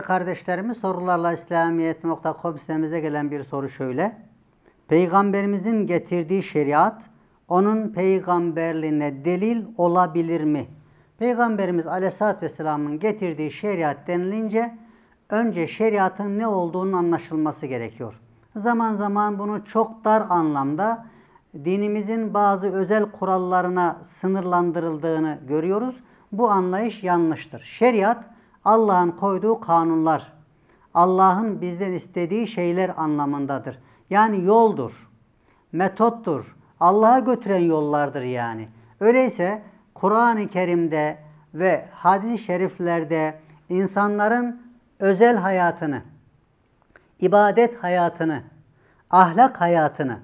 Değerli kardeşlerimiz sorularla İslamiyet.com sitemize gelen bir soru şöyle. Peygamberimizin getirdiği şeriat onun peygamberliğine delil olabilir mi? Peygamberimiz Aleyhisselatü Vesselam'ın getirdiği şeriat denilince önce şeriatın ne olduğunun anlaşılması gerekiyor. Zaman zaman bunu çok dar anlamda dinimizin bazı özel kurallarına sınırlandırıldığını görüyoruz. Bu anlayış yanlıştır. Şeriat Allah'ın koyduğu kanunlar, Allah'ın bizden istediği şeyler anlamındadır. Yani yoldur, metottur, Allah'a götüren yollardır yani. Öyleyse Kur'an-ı Kerim'de ve hadis-i şeriflerde insanların özel hayatını, ibadet hayatını, ahlak hayatını,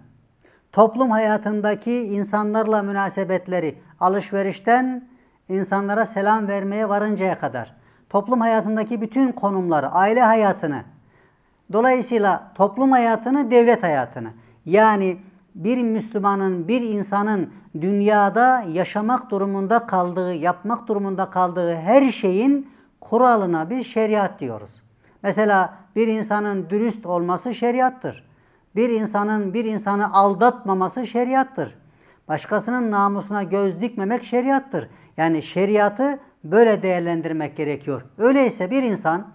toplum hayatındaki insanlarla münasebetleri alışverişten insanlara selam vermeye varıncaya kadar toplum hayatındaki bütün konumları, aile hayatını, dolayısıyla toplum hayatını, devlet hayatını. Yani bir Müslümanın, bir insanın dünyada yaşamak durumunda kaldığı, yapmak durumunda kaldığı her şeyin kuralına biz şeriat diyoruz. Mesela bir insanın dürüst olması şeriattır. Bir insanın bir insanı aldatmaması şeriattır. Başkasının namusuna göz dikmemek şeriattır. Yani şeriatı Böyle değerlendirmek gerekiyor. Öyleyse bir insan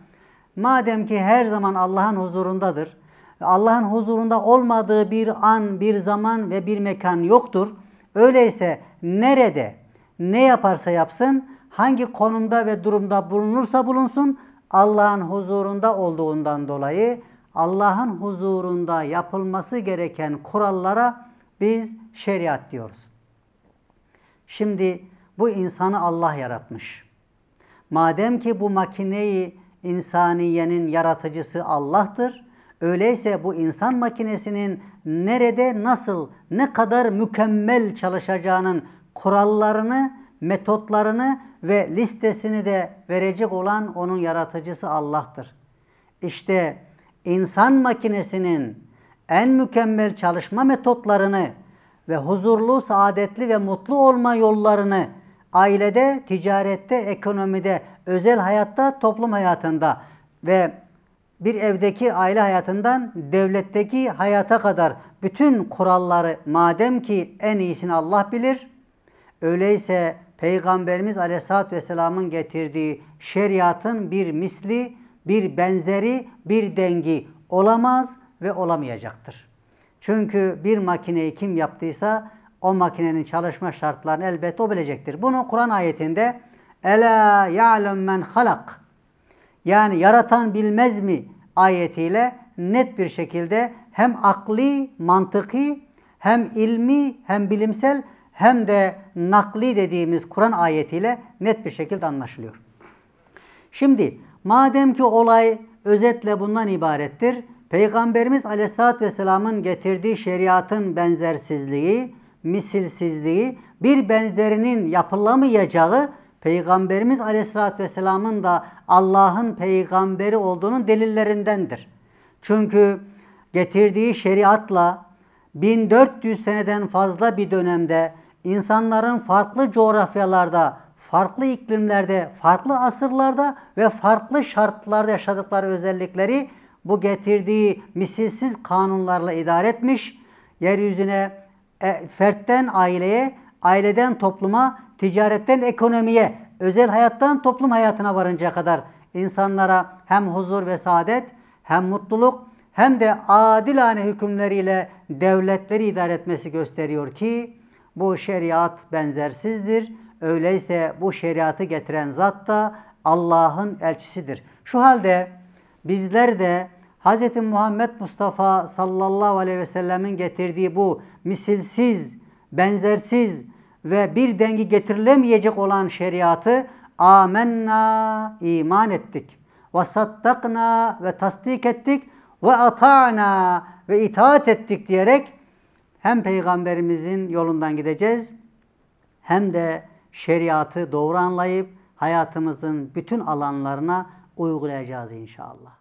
madem ki her zaman Allah'ın huzurundadır, Allah'ın huzurunda olmadığı bir an, bir zaman ve bir mekan yoktur. Öyleyse nerede, ne yaparsa yapsın, hangi konumda ve durumda bulunursa bulunsun, Allah'ın huzurunda olduğundan dolayı Allah'ın huzurunda yapılması gereken kurallara biz şeriat diyoruz. Şimdi bu insanı Allah yaratmış. Madem ki bu makineyi insaniyenin yaratıcısı Allah'tır, öyleyse bu insan makinesinin nerede, nasıl, ne kadar mükemmel çalışacağının kurallarını, metotlarını ve listesini de verecek olan onun yaratıcısı Allah'tır. İşte insan makinesinin en mükemmel çalışma metotlarını ve huzurlu, saadetli ve mutlu olma yollarını ailede, ticarette, ekonomide, özel hayatta, toplum hayatında ve bir evdeki aile hayatından devletteki hayata kadar bütün kuralları madem ki en iyisini Allah bilir, öyleyse Peygamberimiz Aleyhisselatü Vesselam'ın getirdiği şeriatın bir misli, bir benzeri, bir dengi olamaz ve olamayacaktır. Çünkü bir makineyi kim yaptıysa o makinenin çalışma şartlarını elbette o bilecektir. Bunu Kur'an ayetinde Ela ya'lem men halak yani yaratan bilmez mi ayetiyle net bir şekilde hem akli, mantıki, hem ilmi, hem bilimsel hem de nakli dediğimiz Kur'an ayetiyle net bir şekilde anlaşılıyor. Şimdi madem ki olay özetle bundan ibarettir. Peygamberimiz Aleyhisselatü Vesselam'ın getirdiği şeriatın benzersizliği misilsizliği, bir benzerinin yapılamayacağı Peygamberimiz Aleyhisselatü Vesselam'ın da Allah'ın peygamberi olduğunun delillerindendir. Çünkü getirdiği şeriatla 1400 seneden fazla bir dönemde insanların farklı coğrafyalarda, farklı iklimlerde, farklı asırlarda ve farklı şartlarda yaşadıkları özellikleri bu getirdiği misilsiz kanunlarla idare etmiş, yeryüzüne e, fertten aileye, aileden topluma, ticaretten ekonomiye, özel hayattan toplum hayatına varıncaya kadar insanlara hem huzur ve saadet, hem mutluluk, hem de adilane hükümleriyle devletleri idare etmesi gösteriyor ki bu şeriat benzersizdir. Öyleyse bu şeriatı getiren zat da Allah'ın elçisidir. Şu halde bizler de Hz. Muhammed Mustafa sallallahu aleyhi ve sellemin getirdiği bu misilsiz, benzersiz ve bir dengi getirilemeyecek olan şeriatı amenna iman ettik. Ve sattakna ve tasdik ettik. Ve ata'na ve itaat ettik diyerek hem peygamberimizin yolundan gideceğiz hem de şeriatı doğru anlayıp hayatımızın bütün alanlarına uygulayacağız inşallah.